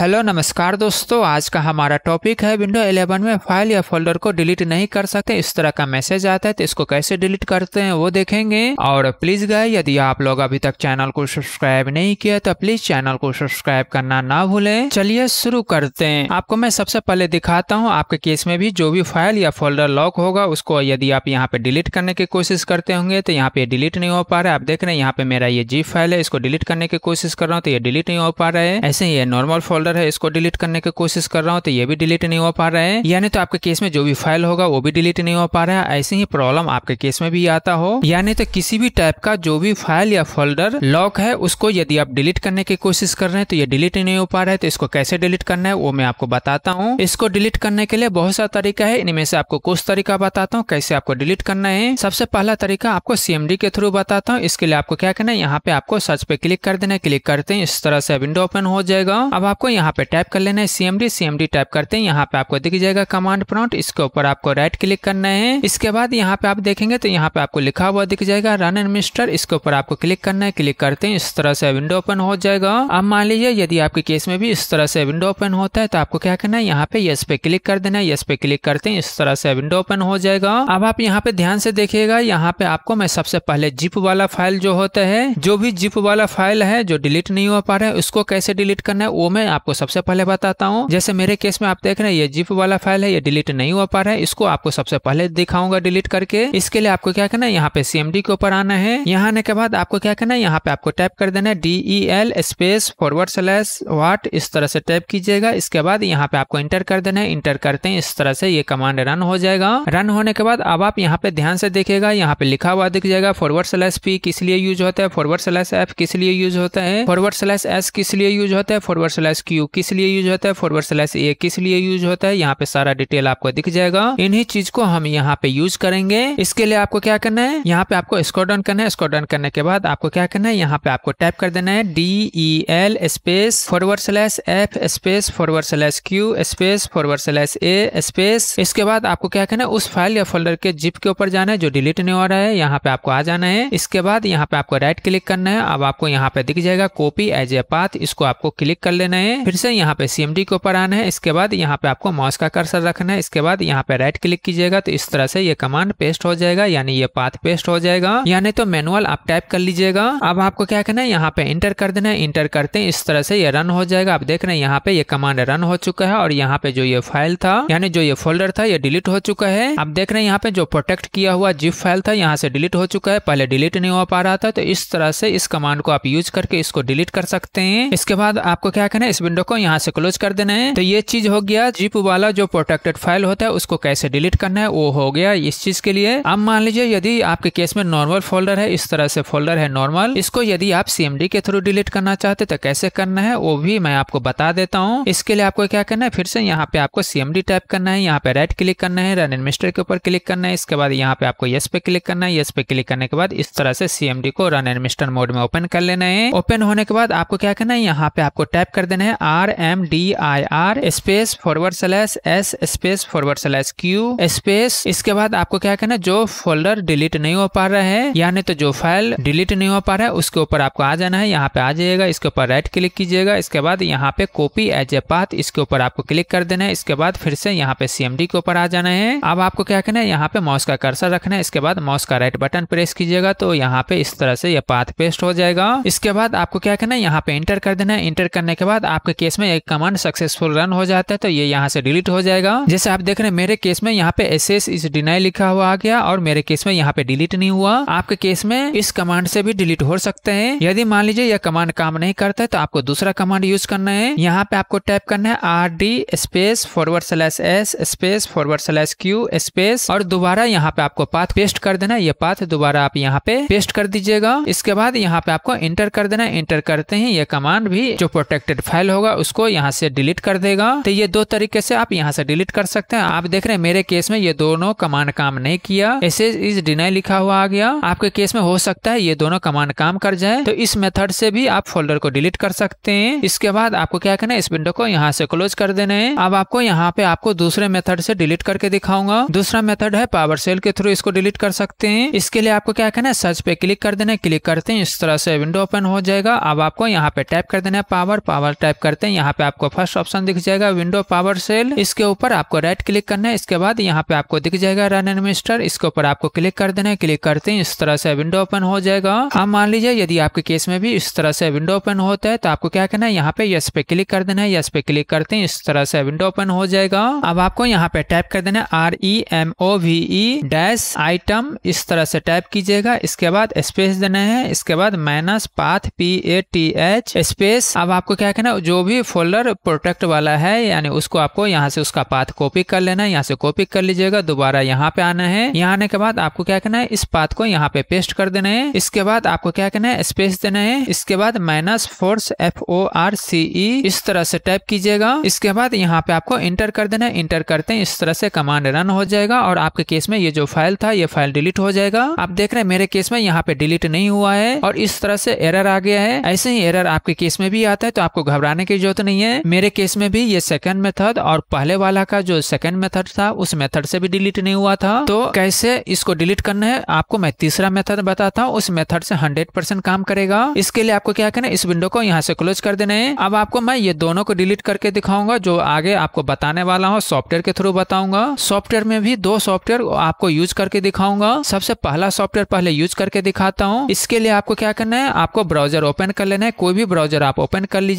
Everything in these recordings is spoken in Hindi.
हेलो नमस्कार दोस्तों आज का हमारा टॉपिक है विंडो 11 में फाइल या फोल्डर को डिलीट नहीं कर सकते इस तरह का मैसेज आता है तो इसको कैसे डिलीट करते हैं वो देखेंगे और प्लीज गए यदि आप लोग अभी तक चैनल को सब्सक्राइब नहीं किया तो प्लीज चैनल को सब्सक्राइब करना ना भूलें चलिए शुरू करते हैं आपको मैं सबसे पहले दिखाता हूँ आपके केस में भी जो भी फाइल या फोल्डर लॉक होगा उसको यदि आप यहाँ पे डिलीट करने की कोशिश करते होंगे तो यहाँ पे डिलीट नहीं हो पा रहा आप देख रहे हैं यहाँ पे मेरा ये जी फाइल है इसको डिलीट करने की कोशिश कर रहा हूँ तो ये डिलीट नहीं हो पा रहा है ऐसे ही नॉर्मल फोल्डर फोल्डर है इसको डिलीट करने की कोशिश कर रहा हूँ तो ये भी डिलीट नहीं हो पा रहा है यानी तो आपके केस में जो भी फाइल होगा वो भी डिलीट नहीं हो पा रहा है ऐसे ही प्रॉब्लम आपके केस में भी आता हो यानी तो किसी भी टाइप का जो भी फाइल या फोल्डर लॉक है उसको यदि आप डिलीट करने की कोशिश कर रहे हैं तो ये डिलीट नहीं हो पा रहा है तो इसको कैसे डिलीट करना है वो मैं आपको बताता हूँ इसको डिलीट करने के लिए बहुत सारा तरीका है इनमें से आपको कुछ तरीका बताता हूँ कैसे आपको डिलीट करना है सबसे पहला तरीका आपको सीएमडी के थ्रू बताता हूँ इसके लिए आपको क्या करना है यहाँ पे आपको सर्च पे क्लिक कर देना क्लिक करते हैं इस तरह से विंडो ओपन हो जाएगा अब आपको यहाँ पे टाइप कर लेना है सीएमडी सीएमडी टाइप करते हैं यहाँ पे आपको दिख जाएगा कमांड प्रॉन्ट इसके ऊपर आपको राइट क्लिक करना है इसके बाद यहाँ पे आप देखेंगे तो यहाँ पे आपको लिखा हुआ दिख जाएगा रन मिस्टर इसके ऊपर आपको क्लिक करना है क्लिक करते हैं इस तरह से विंडो ओपन हो जाएगा अब मान लीजिए यदि आपके केस में भी इस तरह से विंडो ओपन होता है तो आपको क्या करना है यहाँ पे यस पे क्लिक कर देना है यस पे क्लिक करते हैं इस तरह से विंडो ओपन हो जाएगा अब आप यहाँ पे ध्यान से देखिएगा यहाँ पे आपको मैं सबसे पहले जिप वाला फाइल जो होता है जो भी जिप वाला फाइल है जो डिलीट नहीं हो पा रहा है उसको कैसे डिलीट करना है वो मैं आपको सबसे पहले बताता हूँ जैसे मेरे केस में आप देख रहे हैं ये जिप वाला फाइल है ये डिलीट नहीं हो पा रहा है इसको आपको सबसे पहले दिखाऊंगा डिलीट करके इसके लिए आपको क्या करना है यहाँ पे सीएमडी के ऊपर आना है यहाँ आने के बाद आपको क्या करना है यहाँ पे आपको टाइप कर देना है D L space forward slash वाट इस तरह से टाइप कीजिएगा इसके बाद यहाँ पे आपको इंटर कर देना है इंटर करते हैं इस तरह से ये कमांड रन हो जाएगा रन होने के बाद अब आप यहाँ पे ध्यान से देखेगा यहाँ पे लिखा हुआ दिख जाएगा फॉरवर्ड स्लैस पी किस लिए यूज होता है फॉरवर्ड स्लैस एफ किस लिए यूज होता है फॉरवर्ड स्लैस एस किस लिए यूज होता है फॉरवर्ड स्लैश क्यू किस लिए यूज होता है फॉरवर्ड स्लैश ए किस लिए यूज होता है यहाँ पे सारा डिटेल आपको दिख जाएगा इन्हीं चीज को हम यहाँ पे यूज करेंगे इसके लिए आपको क्या करना है यहाँ पे आपको स्कोर डाउन करना है स्कोर डाउन करने के बाद आपको क्या करना है यहाँ पे आपको टाइप कर देना है D E L space forward slash F space forward slash Q space forward slash A space इसके बाद आपको क्या करना है उस फाइल या फोल्डर के जिप के ऊपर जाना है जो डिलीट नहीं हो रहा है यहाँ पे आपको आ जाना है इसके बाद यहाँ पे आपको राइट क्लिक करना है अब आपको यहाँ पे दिख जाएगा कॉपी एज ए पाथ इसको आपको क्लिक कर लेना है फिर से यहाँ पे सीएमडी के ऊपर आना है इसके बाद यहाँ पे आपको माउस का कर्सर रखना है इसके बाद यहाँ पे राइट क्लिक कीजिएगा तो इस तरह से ये कमांड पेस्ट हो जाएगा यानी ये पाथ पेस्ट हो जाएगा यानी तो मैनुअल आप टाइप कर लीजिएगा अब आपको क्या करना है यहाँ पे इंटर कर देना है इंटर करते हैं इस तरह से ये रन हो जाएगा आप देख रहे हैं यहाँ पे ये कमांड रन हो चुका है और यहाँ पे जो ये फाइल था यानी जो ये फोल्डर था ये डिलीट हो चुका है आप देख रहे हैं यहाँ पे जो प्रोटेक्ट किया हुआ जिप फाइल था यहाँ से डिलीट हो चुका है पहले डिलीट नहीं हो पा रहा था तो इस तरह से इस कमांड को आप यूज करके इसको डिलीट कर सकते हैं इसके बाद आपको क्या करना है इस विंडो को यहाँ से क्लोज कर देना है तो ये चीज हो गया जीप वाला जो प्रोटेक्टेड फाइल होता है उसको कैसे डिलीट करना है वो हो गया इस चीज के लिए अब मान लीजिए यदि आपके केस में नॉर्मल फोल्डर है इस तरह से फोल्डर है नॉर्मल इसको यदि आप सीएमडी के थ्रू डिलीट करना चाहते तो कैसे करना है वो भी मैं आपको बता देता हूँ इसके लिए आपको क्या करना है फिर से यहाँ पे आपको सीएमडी टाइप करना है यहाँ पे राइट क्लिक करना है रन एडमिनिस्ट्रेटर के ऊपर क्लिक करना है इसके बाद यहाँ पे आपको यस पे क्लिक करना है यस पे क्लिक करने के बाद इस तरह से सीएमडी को रन एडमिनिस्टर मोड में ओपन कर लेना है ओपन होने के बाद आपको क्या करना है यहाँ पे आपको टाइप कर देना है R M D I R space forward slash S space forward slash Q space इसके बाद आपको क्या करना है जो फोल्डर डिलीट नहीं हो पा रहा है यानी तो जो फाइल डिलीट नहीं हो पा रहा है उसके ऊपर आपको आ जाना है यहाँ पे आ जाएगा इसके ऊपर राइट क्लिक कीजिएगा इसके बाद यहाँ पे कॉपी एज ए पाथ इसके ऊपर आपको क्लिक कर देना है इसके बाद फिर से यहाँ पे सीएमडी के ऊपर आ जाना है अब आपको क्या करना है यहाँ पे माउस का कर्सर रखना है इसके बाद माउस का राइट बटन प्रेस कीजिएगा तो यहाँ पे इस तरह से यह पाथ पेस्ट हो जाएगा इसके बाद आपको क्या करना है यहाँ पे इंटर कर देना है इंटर करने के बाद आपको आपके केस में एक कमांड सक्सेसफुल रन हो जाता है तो ये यहाँ से डिलीट हो जाएगा जैसे आप देख रहे हैं मेरे केस में यहाँ पे एस एस इज डिनाई लिखा हुआ आ गया और मेरे केस में यहाँ पे डिलीट नहीं हुआ आपके केस में इस कमांड से भी डिलीट हो सकते हैं यदि मान लीजिए यह कमांड काम नहीं करता है तो आपको दूसरा कमांड यूज करना है यहाँ पे आपको टाइप करना है R D space forward slash S space forward slash Q space और दोबारा यहाँ पे आपको पाथ पेस्ट कर देना ये पाथ दोबारा आप यहाँ पे पेस्ट कर दीजिएगा इसके बाद यहाँ पे आपको इंटर कर देना इंटर करते ही ये कमांड भी जो प्रोटेक्टेड फाइल हो होगा उसको यहाँ से डिलीट कर देगा तो ये दो तरीके से आप यहाँ से डिलीट कर सकते हैं आप देख रहे हैं मेरे केस में ये दोनों कमांड काम नहीं किया ऐसे इज डिनाई लिखा हुआ आ गया आपके केस में हो सकता है ये दोनों कमांड काम कर जाए तो इस मेथड से भी आप फोल्डर को डिलीट कर सकते हैं इसके बाद आपको क्या करना है इस विंडो को यहाँ से क्लोज कर देने है अब आपको यहाँ पे आपको दूसरे मेथड से डिलीट करके दिखाऊंगा दूसरा मेथड है पावर सेल के थ्रू इसको डिलीट कर सकते हैं इसके लिए आपको क्या करना है सर्च पे क्लिक कर देना क्लिक करते हैं इस तरह से विंडो ओपन हो जाएगा अब आपको यहाँ पे टाइप कर देना है पावर पावर टाइप कर करते हैं यहाँ पे आपको फर्स्ट ऑप्शन दिख जाएगा विंडो पावर सेल इसके ऊपर आपको राइट क्लिक करना है इसके बाद यहाँ पे आपको दिख जाएगा रन एडमिनिस्टर इसके ऊपर आपको क्लिक कर देना है क्लिक करते हैं इस तरह से विंडो ओपन हो जाएगा आप मान लीजिए यदि आपके केस में भी इस तरह से विंडो ओपन होता है तो आपको क्या करना है यहाँ पे यस पे क्लिक कर देना है यस पे क्लिक करते हैं इस तरह से विंडो ओपन हो जाएगा अब आपको यहाँ पे टाइप कर देना है R E M O V E dash item इस तरह से टाइप कीजिएगा इसके बाद स्पेस देना है इसके बाद minus path P A T H space अब आपको क्या करना है जो भी फोल्डर प्रोटेक्ट वाला है यानी उसको आपको यहाँ से उसका पाथ कॉपी कर लेना है यहाँ से कॉपी कर लीजिएगा दोबारा यहाँ पे आना है यहाँ आने के बाद आपको क्या करना है इस पाथ को यहाँ पे पेस्ट कर देना है इसके बाद आपको क्या करना है स्पेस देना है इसके बाद minus force F O R C E इस तरह से टाइप कीजिएगा इसके बाद यहाँ पे आपको इंटर कर देना है इंटर करते हैं इस तरह से कमांड रन हो जाएगा और आपके केस में ये जो फाइल था ये फाइल डिलीट हो जाएगा आप देख रहे हैं मेरे केस में यहाँ पे डिलीट नहीं हुआ है और इस तरह से एरर आ गया है ऐसे ही एरर आपके केस में भी आता है तो आपको घबराने કે જો તો નહીં હે મેરે કેસ મે ભી યે સેકન્ડ મેથડ ઓર પહેલે વાલા કા જો સેકન્ડ મેથડ થા ઉસ મેથડ સે ભી ડિલીટ નહી હુઆ થા તો કૈસે ઇસકો ડિલીટ કરના હે આપકો મે તીસરા મેથડ બતાતા હું ઉસ મેથડ સે 100% કામ કરેગા ઇસકે લિયે આપકો ક્યા કરના હે ઇસ વિન્ડો કો યહા સે ક્લોઝ કર દેના હે અબ આપકો મે યે દોનો કો ડિલીટ કરકે દિખાઉંગા જો આગે આપકો બતાને વાલા હું સોફ્ટવેર કે થ્રુ બતાઉંગા સોફ્ટવેર મે ભી દો સોફ્ટવેર આપકો યુઝ કરકે દિખાઉંગા સબસે પહેલે સોફ્ટવેર પહેલે યુઝ કરકે દિખાતા હું ઇસકે લિયે આપકો ક્યા કરના હે આપકો બ્રાઉઝર ઓપન કર લેના હે કોઈ ભી બ્રાઉઝર આપ ઓપન કર લિ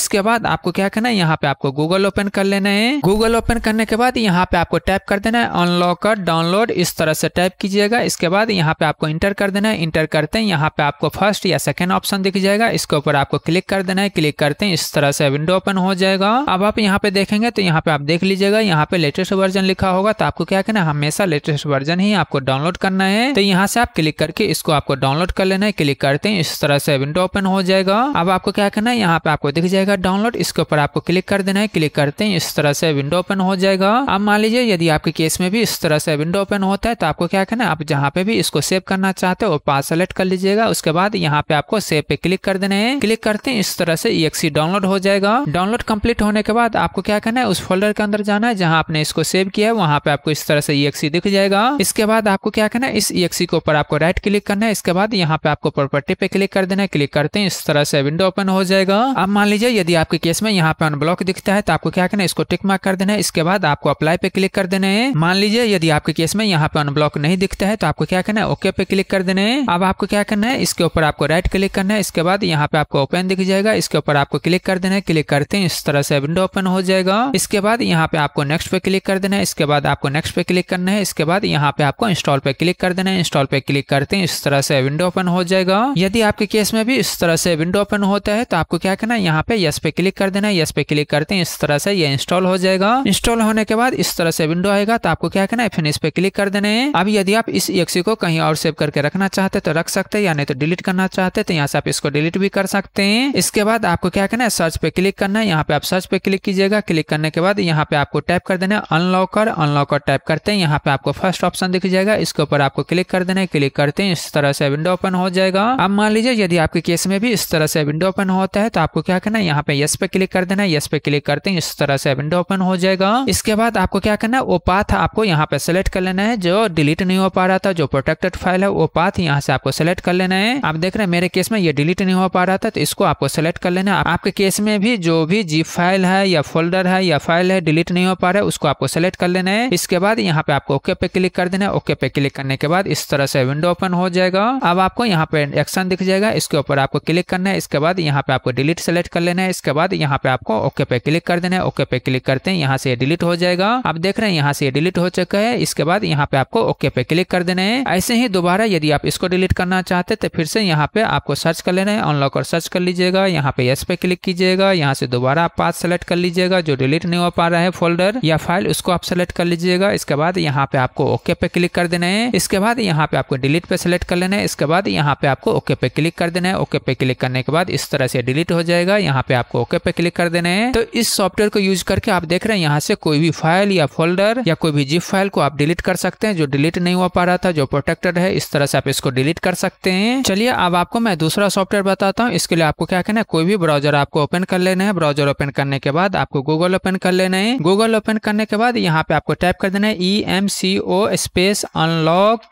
इसके बाद आपको क्या करना है यहाँ पे आपको गूगल ओपन कर लेना है गूगल ओपन करने के बाद यहाँ पे आपको टाइप कर देना है अनलॉकर डाउनलोड इस तरह से टाइप कीजिएगा इसके बाद यहाँ पे आपको इंटर कर देना है इंटर करते हैं यहाँ पे आपको फर्स्ट या सेकेंड ऑप्शन दिख जाएगा इसके ऊपर आपको क्लिक कर देना है क्लिक करते हैं इस तरह से विंडो ओपन हो जाएगा अब आप यहाँ पे देखेंगे तो यहाँ पे आप देख लीजिएगा यहाँ पे लेटेस्ट वर्जन लिखा होगा तो आपको क्या करना है हमेशा लेटेस्ट वर्जन ही आपको डाउनलोड करना है तो यहाँ से आप क्लिक करके इसको आपको डाउनलोड कर लेना है क्लिक करते हैं इस तरह से विंडो ओपन हो जाएगा अब आपको क्या करना है यहाँ पे आपको दिख जाएगा जाएगा डाउनलोड इसके ऊपर आपको क्लिक कर देना है क्लिक करते हैं इस तरह से विंडो ओपन हो जाएगा अब मान लीजिए यदि आपके केस में भी इस तरह से विंडो ओपन होता है तो आपको क्या करना है आप जहाँ पे भी इसको सेव करना चाहते हो पास सेलेक्ट कर लीजिएगा उसके बाद यहाँ पे आपको सेव पे क्लिक कर देना है क्लिक करते हैं इस तरह से ई डाउनलोड हो जाएगा डाउनलोड कम्प्लीट होने के बाद आपको क्या करना है उस फोल्डर के अंदर जाना है जहाँ आपने इसको सेव किया है वहाँ पे आपको इस तरह से ई दिख जाएगा इसके बाद आपको क्या करना है इस ई के ऊपर आपको राइट क्लिक करना है इसके बाद यहाँ पे आपको प्रॉपर्टी पे क्लिक कर देना है क्लिक करते हैं इस तरह से विंडो ओपन हो जाएगा अब मान लीजिए यदि आपके केस में यहाँ पे अनब्लॉक दिखता है तो आपको क्या करना है इसको टिक मार्क कर देना है इसके बाद आपको अप्लाई पे क्लिक कर देना है मान लीजिए यदि आपके केस में यहाँ पे अनब्लॉक नहीं दिखता है तो आपको क्या करना है ओके पे क्लिक कर देना है अब आपको क्या करना है इसके ऊपर आपको राइट क्लिक करना है इसके बाद यहाँ पे आपको ओपन दिख जाएगा इसके ऊपर आपको क्लिक कर देना है क्लिक करते हैं इस तरह से विंडो ओपन हो जाएगा इसके बाद यहाँ पे आपको नेक्स्ट पे क्लिक कर देना है इसके बाद आपको नेक्स्ट पे क्लिक करना है इसके बाद यहाँ पे आपको इंस्टॉल पे क्लिक कर देना है इंस्टॉल पे क्लिक करते हैं इस तरह से विंडो ओपन हो जाएगा यदि आपके केस में भी इस तरह से विंडो ओपन होता है तो आपको क्या करना है यहाँ पे यस पे क्लिक कर देना यस पे क्लिक करते हैं इस तरह से ये इंस्टॉल हो जाएगा इंस्टॉल होने के बाद इस तरह से विंडो आएगा तो आपको क्या करना है फिर इस पे क्लिक कर देना है अब यदि आप इस एक्सी को कहीं और सेव करके रखना चाहते तो रख सकते हैं या नहीं तो डिलीट करना चाहते तो यहाँ से आप इसको डिलीट भी कर सकते हैं इसके बाद आपको क्या करना है सर्च पे क्लिक करना है यहाँ पे आप सर्च पे क्लिक कीजिएगा क्लिक करने के बाद यहाँ पे आपको टाइप कर देना है अनलॉकर अनलॉकर टाइप करते हैं यहाँ पे आपको फर्स्ट ऑप्शन दिख जाएगा इसके ऊपर आपको क्लिक कर देना है क्लिक करते हैं इस तरह से विंडो ओपन हो जाएगा अब मान लीजिए यदि आपके केस में भी इस तरह से विंडो ओपन होता है तो आपको क्या करना है यहाँ यहाँ पे यस पे क्लिक कर देना यस पे क्लिक करते हैं इस तरह से विंडो ओपन हो जाएगा इसके बाद आपको क्या करना है वो पाथ आपको यहाँ पे सिलेक्ट कर लेना है जो डिलीट नहीं हो पा रहा था जो प्रोटेक्टेड फाइल है वो पाथ यहाँ से आपको सेलेक्ट कर लेना है आप देख रहे हैं मेरे केस में ये डिलीट नहीं हो पा रहा था तो इसको आपको सिलेक्ट कर लेना है आपके केस में भी जो भी जी फाइल है या फोल्डर है या फाइल है डिलीट नहीं हो पा रहा है उसको आपको सेलेक्ट कर लेना है इसके बाद यहाँ पे आपको ओके पे क्लिक कर देना है ओके पे क्लिक करने के बाद इस तरह से विंडो ओपन हो जाएगा अब आपको यहाँ पे एक्शन दिख जाएगा इसके ऊपर आपको क्लिक करना है इसके बाद यहाँ पे आपको डिलीट सेलेक्ट कर लेना है हैं इसके बाद यहाँ पे आपको ओके पे क्लिक कर देना है ओके पे क्लिक करते हैं यहाँ से डिलीट हो जाएगा आप देख रहे हैं यहाँ से डिलीट हो चुका है इसके बाद यहाँ पे आपको ओके पे क्लिक कर देना है ऐसे ही दोबारा यदि आप इसको डिलीट करना चाहते तो फिर से यहाँ पे आपको सर्च कर लेना है अनलॉक और सर्च कर लीजिएगा यहाँ पे यस पे क्लिक कीजिएगा यहाँ से दोबारा आप पास सेलेक्ट कर लीजिएगा जो डिलीट नहीं हो पा रहा है फोल्डर या फाइल उसको आप सेलेक्ट कर लीजिएगा इसके बाद यहाँ पे आपको ओके पे क्लिक कर देना है इसके बाद यहाँ पे आपको डिलीट पे सेलेक्ट कर लेना है इसके बाद यहाँ पे आपको ओके पे क्लिक कर देना है ओके पे क्लिक करने के बाद इस तरह से डिलीट हो जाएगा यहाँ पे आपको ओके पे क्लिक कर देना है तो इस सॉफ्टवेयर को यूज करके आप देख रहे हैं यहाँ से कोई भी फाइल या फोल्डर या कोई भी जिप फाइल को आप डिलीट कर सकते हैं जो डिलीट नहीं हो पा रहा था जो प्रोटेक्टेड है इस तरह से आप इसको डिलीट कर सकते हैं चलिए अब आपको मैं दूसरा सॉफ्टवेयर बताता हूँ इसके लिए आपको क्या कहना है कोई भी ब्राउजर आपको ओपन कर लेना है ब्राउजर ओपन करने के बाद आपको गूगल ओपन कर लेना है गूगल ओपन करने के बाद यहाँ पे आपको टाइप कर देना है E M C O space unlock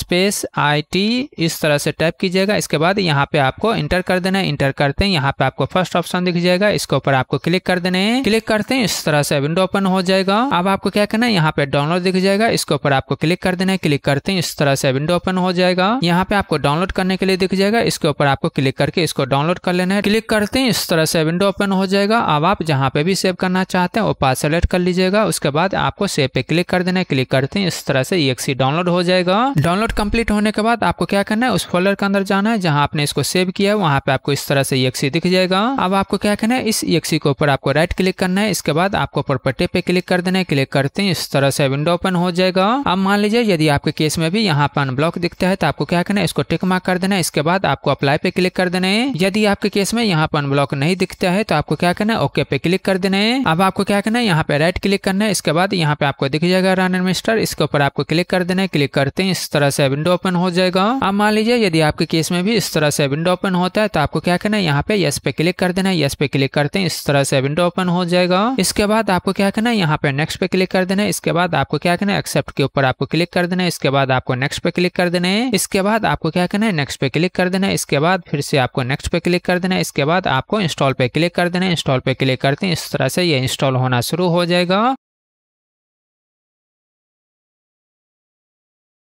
space I T इस तरह से टाइप कीजिएगा इसके बाद यहाँ पे आपको इंटर कर देना है इंटर करते हैं यहाँ पे आपको फर्स्ट ऑप्शन ऑप्शन दिख जाएगा इसके ऊपर आपको क्लिक कर देने क्लिक करते हैं इस तरह से विंडो ओपन हो जाएगा अब आपको क्या करना है यहाँ पे डाउनलोड दिख जाएगा इसके ऊपर आपको क्लिक कर देना है क्लिक करते हैं इस तरह से विंडो ओपन हो जाएगा यहाँ पे आपको डाउनलोड करने के लिए दिख जाएगा इसके ऊपर आपको क्लिक करके इसको डाउनलोड कर लेना है क्लिक करते हैं इस तरह से विंडो ओपन हो जाएगा अब आप जहाँ पे भी सेव करना चाहते हैं वो पास सेलेक्ट कर लीजिएगा उसके बाद आपको सेव पे क्लिक कर देना है क्लिक करते हैं इस तरह से ई डाउनलोड हो जाएगा डाउनलोड कम्प्लीट होने के बाद आपको क्या करना है उस फोल्डर के अंदर जाना है जहाँ आपने इसको सेव किया है वहाँ पे आपको इस तरह से ई दिख जाएगा अब आपको आपको क्या करना है इस ई के ऊपर आपको राइट क्लिक करना है इसके बाद आपको प्रॉपर्टी पे क्लिक कर देना है क्लिक करते हैं इस तरह से विंडो ओपन हो जाएगा अब मान लीजिए यदि आपके केस में भी यहाँ पर अनब्लॉक दिखता है तो आपको क्या करना है इसको टिक मार्क कर देना है इसके बाद आपको अप्लाई पे क्लिक कर देना है यदि आपके केस में यहाँ पर अनब्लॉक नहीं दिखता है तो आपको क्या करना है ओके पे क्लिक कर देना है अब आपको क्या करना है यहाँ पे राइट क्लिक करना है इसके बाद यहाँ पे आपको दिख जाएगा रन एडमिनिस्टर इसके ऊपर आपको क्लिक कर देना है क्लिक करते हैं इस तरह से विंडो ओपन हो जाएगा अब मान लीजिए यदि आपके केस में भी इस तरह से विंडो ओपन होता है तो आपको क्या करना है यहाँ पे यस पे क्लिक कर देना है यस पे क्लिक करते हैं इस तरह से विंडो ओपन हो जाएगा इसके बाद आपको क्या करना है यहाँ पे नेक्स्ट पे क्लिक कर देना है इसके बाद आपको क्या करना है एक्सेप्ट के ऊपर आपको क्लिक कर देना है इसके बाद आपको नेक्स्ट पे क्लिक कर देना है इसके बाद आपको क्या करना है नेक्स्ट पे क्लिक कर देना है इसके बाद फिर से आपको नेक्स्ट पे क्लिक कर देना है इसके बाद आपको इंस्टॉल पे क्लिक कर देना है इंस्टॉल पे क्लिक करते हैं इस तरह से ये इंस्टॉल होना शुरू हो जाएगा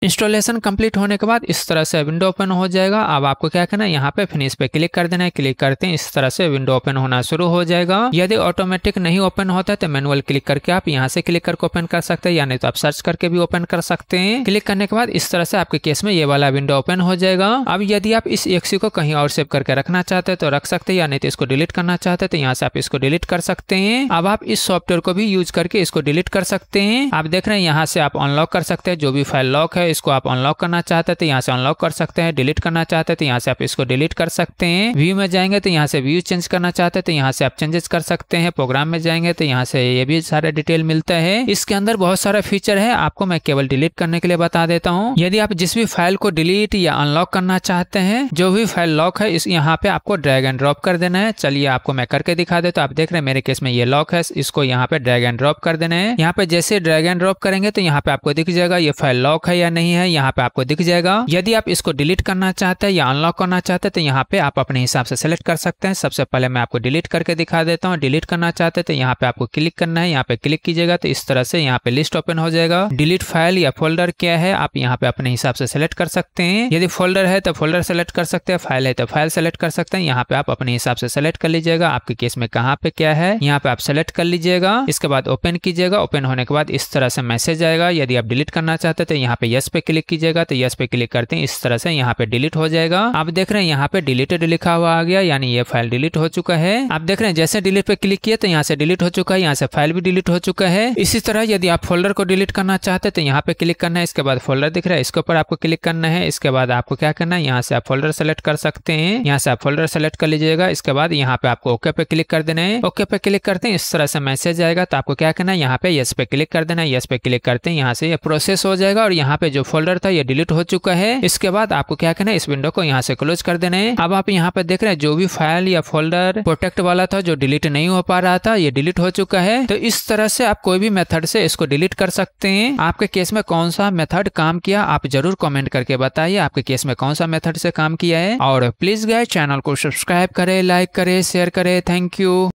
इंस्टॉलेशन कंप्लीट होने के बाद इस तरह से विंडो ओपन हो जाएगा अब आपको क्या करना है यहाँ पे फिनिश पे क्लिक कर देना है क्लिक करते हैं इस तरह से विंडो ओपन होना शुरू हो जाएगा यदि ऑटोमेटिक नहीं ओपन होता है तो मैनुअल क्लिक करके आप यहाँ से क्लिक करके ओपन कर सकते हैं या नहीं तो आप सर्च करके भी ओपन कर सकते हैं क्लिक करने के बाद इस तरह से आपके केस में ये वाला विंडो ओपन हो जाएगा अब यदि आप इस एक्सी को कहीं और सेव करके रखना चाहते हैं तो रख सकते हैं या नहीं तो इसको डिलीट करना चाहते हैं तो यहाँ से आप इसको डिलीट कर सकते हैं अब आप इस सॉफ्टवेयर को भी यूज करके इसको डिलीट कर सकते हैं आप देख रहे हैं यहाँ से आप अनलॉक कर सकते हैं जो भी फाइल लॉक है इसको आप अनलॉक करना चाहते हैं तो यहाँ से अनलॉक कर सकते हैं डिलीट करना चाहते हैं तो यहाँ से आप इसको डिलीट कर सकते हैं व्यू में जाएंगे तो यहाँ से व्यू चेंज करना चाहते हैं तो यहाँ से आप चेंजेस कर सकते हैं प्रोग्राम में जाएंगे तो यहाँ से ये भी सारे डिटेल मिलता है इसके अंदर बहुत सारा फीचर है आपको मैं केवल डिलीट करने के लिए बता देता हूँ यदि आप जिस भी फाइल को डिलीट या अनलॉक करना चाहते हैं जो भी फाइल लॉक है इस यहाँ पे आपको ड्रैग एंड ड्रॉप कर देना है चलिए आपको मैं करके दिखा देता तो आप देख रहे हैं मेरे केस में ये लॉक है इसको यहाँ पे ड्रैग एंड ड्रॉप कर देना है यहाँ पे जैसे ड्रैग एंड ड्रॉप करेंगे तो यहाँ पे आपको दिख जाएगा ये फाइल लॉक है या नहीं नहीं है यहाँ पे आपको दिख जाएगा यदि आप इसको डिलीट करना चाहते हैं या अनलॉक करना चाहते हैं तो यहाँ पे आप अपने हिसाब से सिलेक्ट कर सकते हैं सबसे पहले मैं आपको डिलीट करके दिखा देता हूँ डिलीट करना चाहते हैं तो यहाँ पे आपको क्लिक करना है यहाँ पे क्लिक कीजिएगा तो इस तरह से यहाँ पे लिस्ट ओपन हो जाएगा डिलीट फाइल या फोल्डर क्या है आप यहाँ पे अपने हिसाब से सिलेक्ट कर सकते हैं यदि फोल्डर है तो फोल्डर सेलेक्ट कर सकते हैं फाइल है तो फाइल सेलेक्ट कर सकते हैं यहाँ पे आप अपने हिसाब से सिलेक्ट कर लीजिएगा आपके केस में कहाँ पे क्या है यहाँ पे आप सेलेक्ट कर लीजिएगा इसके बाद ओपन कीजिएगा ओपन होने के बाद इस तरह से मैसेज आएगा यदि आप डिलीट करना चाहते हैं तो यहाँ पे यस पे क्लिक कीजिएगा तो यस पे क्लिक करते हैं इस तरह से यहाँ पे डिलीट हो जाएगा आप देख रहे हैं यहाँ पे डिलीटेड लिखा हुआ आ गया यानी ये फाइल डिलीट हो चुका है आप देख रहे हैं जैसे डिलीट पे क्लिक किया तो यहाँ से डिलीट हो चुका है यहाँ से फाइल भी डिलीट हो चुका है इसी तरह यदि आप फोल्डर को डिलीट करना चाहते हैं तो यहाँ पे क्लिक करना है इसके बाद फोल्डर दिख रहा है इसके ऊपर आपको क्लिक करना है इसके बाद आपको क्या करना है यहाँ से आप फोल्डर सेलेक्ट कर सकते हैं यहाँ से आप फोल्डर सेलेक्ट कर लीजिएगा इसके बाद यहाँ पे आपको ओके पे क्लिक कर देना है ओके पे क्लिक करते हैं इस तरह से मैसेज आएगा तो आपको क्या करना है यहाँ पे यस पे क्लिक कर देना है यस पे क्लिक करते हैं यहाँ से ये प्रोसेस हो जाएगा और यहाँ पे जो फोल्डर था ये डिलीट हो चुका है इसके बाद आपको क्या करना है इस विंडो को यहाँ से क्लोज कर देना है अब आप यहाँ पे देख रहे हैं जो भी फाइल या फोल्डर प्रोटेक्ट वाला था जो डिलीट नहीं हो पा रहा था ये डिलीट हो चुका है तो इस तरह से आप कोई भी मेथड से इसको डिलीट कर सकते हैं आपके केस में कौन सा मेथड काम किया आप जरूर कमेंट करके बताइए आपके केस में कौन सा मेथड से काम किया है और प्लीज गए चैनल को सब्सक्राइब करे लाइक करे शेयर करे थैंक यू